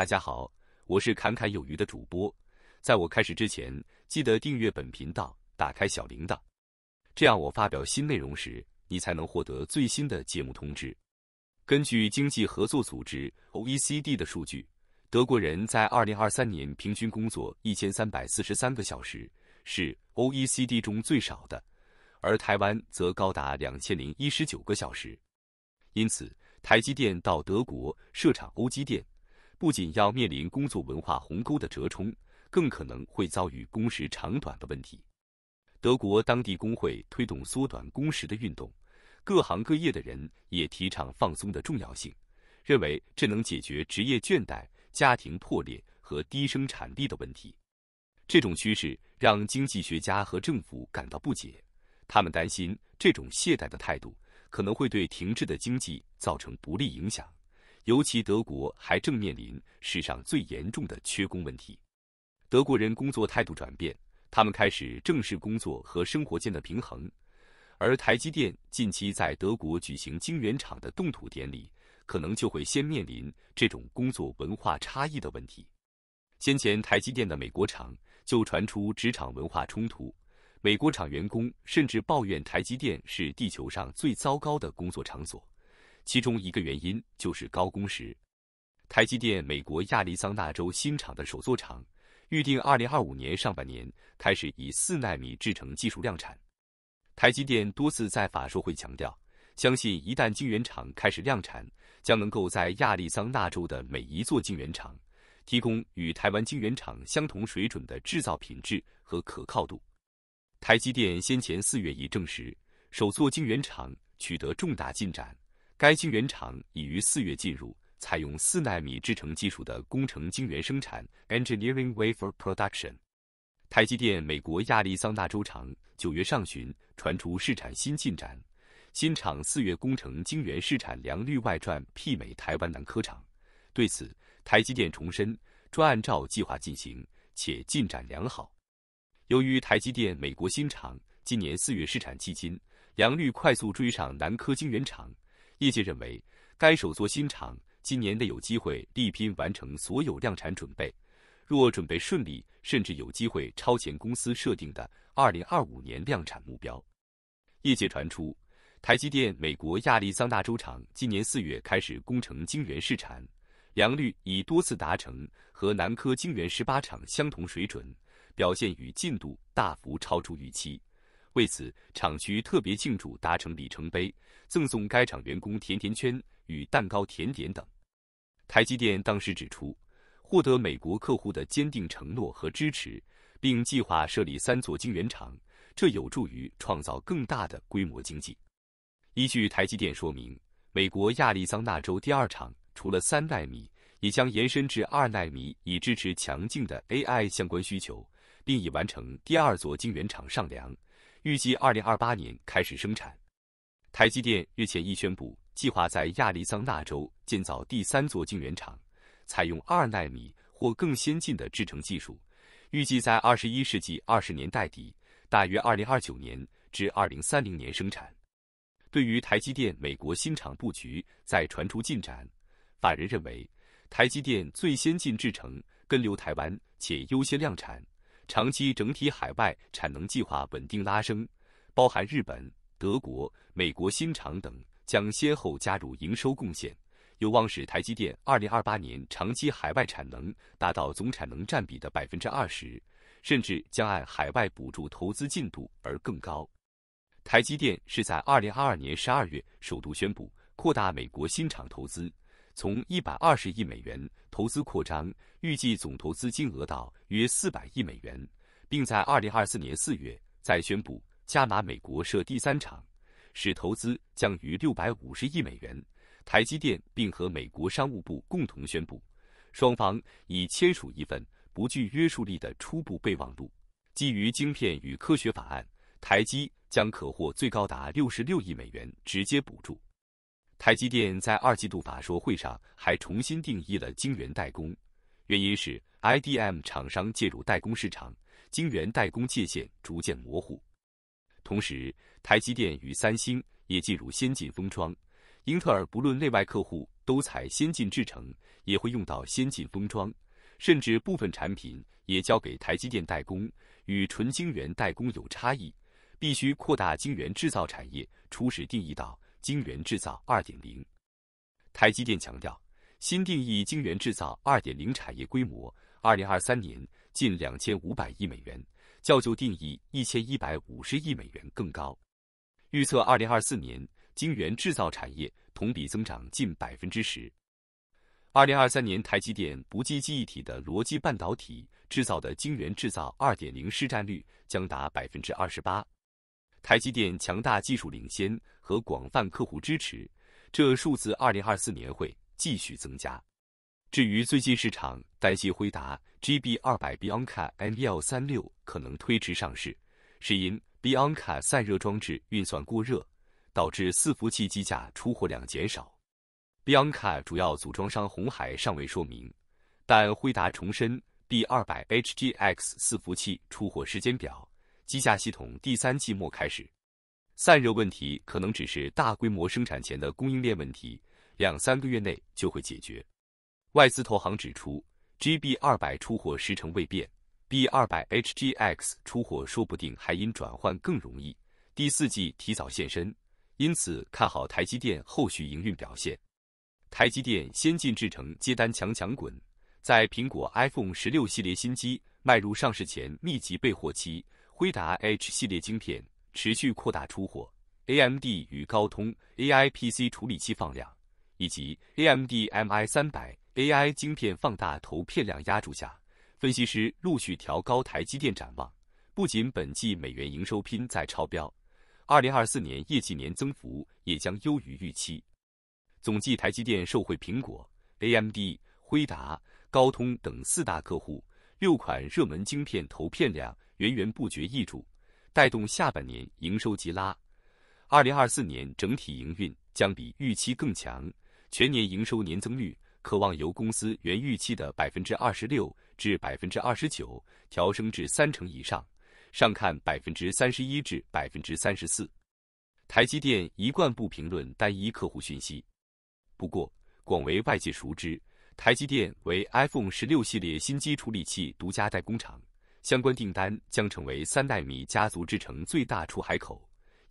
大家好，我是侃侃有余的主播。在我开始之前，记得订阅本频道，打开小铃铛，这样我发表新内容时，你才能获得最新的节目通知。根据经济合作组织 （OECD） 的数据，德国人在二零二三年平均工作一千三百四十三个小时，是 OECD 中最少的，而台湾则高达两千零一十九个小时。因此，台积电到德国设厂，欧积电。不仅要面临工作文化鸿沟的折冲，更可能会遭遇工时长短的问题。德国当地工会推动缩短工时的运动，各行各业的人也提倡放松的重要性，认为这能解决职业倦怠、家庭破裂和低生产力的问题。这种趋势让经济学家和政府感到不解，他们担心这种懈怠的态度可能会对停滞的经济造成不利影响。尤其德国还正面临史上最严重的缺工问题，德国人工作态度转变，他们开始正视工作和生活间的平衡。而台积电近期在德国举行晶圆厂的动土典礼，可能就会先面临这种工作文化差异的问题。先前台积电的美国厂就传出职场文化冲突，美国厂员工甚至抱怨台积电是地球上最糟糕的工作场所。其中一个原因就是高工时。台积电美国亚利桑那州新厂的首座厂预定二零二五年上半年开始以四纳米制程技术量产。台积电多次在法说会强调，相信一旦晶圆厂开始量产，将能够在亚利桑那州的每一座晶圆厂提供与台湾晶圆厂相同水准的制造品质和可靠度。台积电先前四月已证实首座晶圆厂取得重大进展。该晶圆厂已于四月进入采用四纳米制程技术的工程晶圆生产 （Engineering Wafer Production）。台积电美国亚利桑那州厂九月上旬传出试产新进展，新厂四月工程晶圆试产良率外传媲美台湾南科厂。对此，台积电重申，专按照计划进行，且进展良好。由于台积电美国新厂今年四月试产迄今，良率快速追上南科晶圆厂。业界认为，该首座新厂今年内有机会力拼完成所有量产准备，若准备顺利，甚至有机会超前公司设定的2025年量产目标。业界传出，台积电美国亚利桑那州厂今年四月开始工程晶圆试产，良率已多次达成和南科晶圆十八厂相同水准，表现与进度大幅超出预期。为此，厂区特别庆祝达成里程碑，赠送该厂员工甜甜圈与蛋糕甜点等。台积电当时指出，获得美国客户的坚定承诺和支持，并计划设立三座晶圆厂，这有助于创造更大的规模经济。依据台积电说明，美国亚利桑那州第二厂除了三纳米，也将延伸至二纳米，以支持强劲的 AI 相关需求，并已完成第二座晶圆厂上梁。预计二零二八年开始生产。台积电日前亦宣布，计划在亚利桑那州建造第三座晶圆厂，采用二纳米或更先进的制程技术，预计在二十一世纪二十年代底，大约二零二九年至二零三零年生产。对于台积电美国新厂布局再传出进展，法人认为，台积电最先进制程跟留台湾，且优先量产。长期整体海外产能计划稳定拉升，包含日本、德国、美国新厂等将先后加入营收贡献，有望使台积电二零二八年长期海外产能达到总产能占比的百分之二十，甚至将按海外补助投资进度而更高。台积电是在二零二二年十二月首度宣布扩大美国新厂投资。从120亿美元投资扩张，预计总投资金额到约400亿美元，并在2024年4月再宣布加码美国设第三厂，使投资将于650亿美元。台积电并和美国商务部共同宣布，双方已签署一份不具约束力的初步备忘录。基于晶片与科学法案，台积将可获最高达66亿美元直接补助。台积电在二季度法说会上还重新定义了晶圆代工，原因是 IDM 厂商介入代工市场，晶圆代工界限逐渐模糊。同时，台积电与三星也进入先进封装，英特尔不论内外客户都采先进制程，也会用到先进封装，甚至部分产品也交给台积电代工，与纯晶圆代工有差异，必须扩大晶圆制造产业，初始定义到。晶圆制造二点零，台积电强调新定义晶圆制造二点零产业规模，二零二三年近两千五百亿美元，较旧定义一千一百五十亿美元更高。预测二零二四年晶圆制造产业同比增长近百分之十。二零二三年台积电不计记忆体的逻辑半导体制造的晶圆制造二点零市占率将达百分之二十八。台积电强大技术领先和广泛客户支持，这数字二零二四年会继续增加。至于最近市场担心辉达 GB 二百 b i a n c a ML 三六可能推迟上市，是因 b i a n c a 散热装置运算过热，导致伺服器机架出货量减少。b i a n c a 主要组装商红海尚未说明，但辉达重申 B 二百 HGX 伺服器出货时间表。机架系统第三季末开始，散热问题可能只是大规模生产前的供应链问题，两三个月内就会解决。外资投行指出，G B 二百出货时程未变，B 二百 H G X 出货说不定还因转换更容易，第四季提早现身，因此看好台积电后续营运表现。台积电先进制程接单强强滚，在苹果 iPhone 十六系列新机迈入上市前密集备货期。辉达 H 系列晶片持续扩大出货，AMD 与高通 AI PC 处理器放量，以及 AMD MI 三百 AI 晶片放大投片量压住下，分析师陆续调高台积电展望。不仅本季美元营收拼在超标，二零二四年业绩年增幅也将优于预期。总计台积电受惠苹果、AMD、辉达、高通等四大客户。六款热门晶片投片量源源不绝溢出，带动下半年营收急拉。二零二四年整体营运将比预期更强，全年营收年增率可望由公司原预期的百分之二十六至百分之二十九调升至三成以上，上看百分之三十一至百分之三十四。台积电一贯不评论单一客户讯息，不过广为外界熟知。台积电为 iPhone 十六系列新机处理器独家代工厂，相关订单将成为三纳米家族制程最大出海口。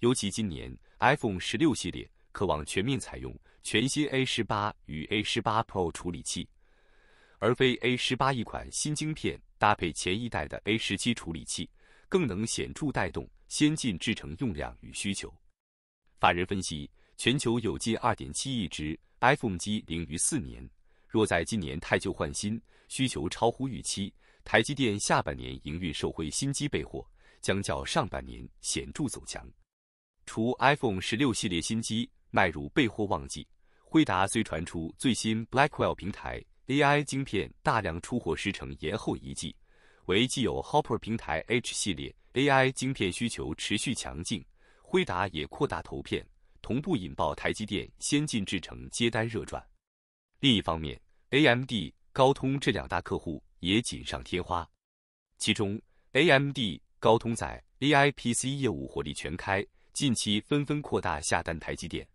尤其今年 iPhone 十六系列渴望全面采用全新 A 十八与 A 十八 Pro 处理器，而非 A 十八一款新晶片搭配前一代的 A 十七处理器，更能显著带动先进制程用量与需求。法人分析，全球有近二点七亿只 iPhone 机，零逾四年。若在今年太旧换新需求超乎预期，台积电下半年营运受惠新机备货将较上半年显著走强。除 iPhone 十六系列新机迈入备货旺季，辉达虽传出最新 Blackwell 平台 AI 晶片大量出货时程延后一季，唯既有 Hopper 平台 H 系列 AI 晶片需求持续强劲，辉达也扩大投片，同步引爆台积电先进制程接单热转。另一方面，AMD、高通这两大客户也锦上添花。其中，AMD、高通在 AI PC 业务火力全开，近期纷纷扩大下单台积电。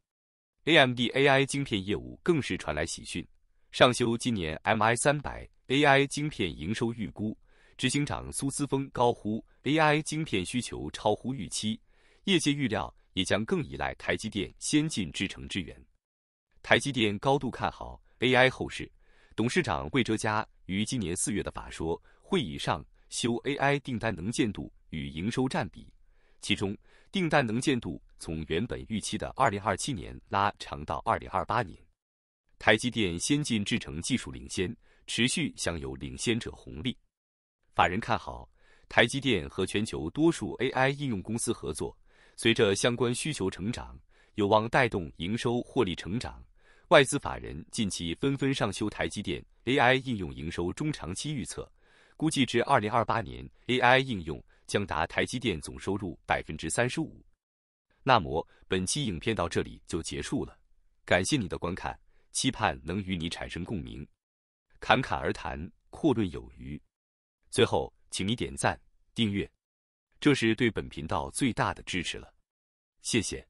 AMD AI 晶片业务更是传来喜讯，上修今年 MI 三百 AI 晶片营收预估。执行长苏思峰高呼 AI 晶片需求超乎预期，业界预料也将更依赖台积电先进制程支援。台积电高度看好。AI 后市，董事长魏哲嘉于今年四月的法说会议上修 AI 订单能见度与营收占比，其中订单能见度从原本预期的二零二七年拉长到二零二八年。台积电先进制程技术领先，持续享有领先者红利。法人看好台积电和全球多数 AI 应用公司合作，随着相关需求成长，有望带动营收获利成长。外资法人近期纷纷上修台积电 AI 应用营收中长期预测，估计至二零二八年 AI 应用将达台积电总收入百分之三十五。那么本期影片到这里就结束了，感谢你的观看，期盼能与你产生共鸣。侃侃而谈，阔论有余。最后，请你点赞、订阅，这是对本频道最大的支持了。谢谢。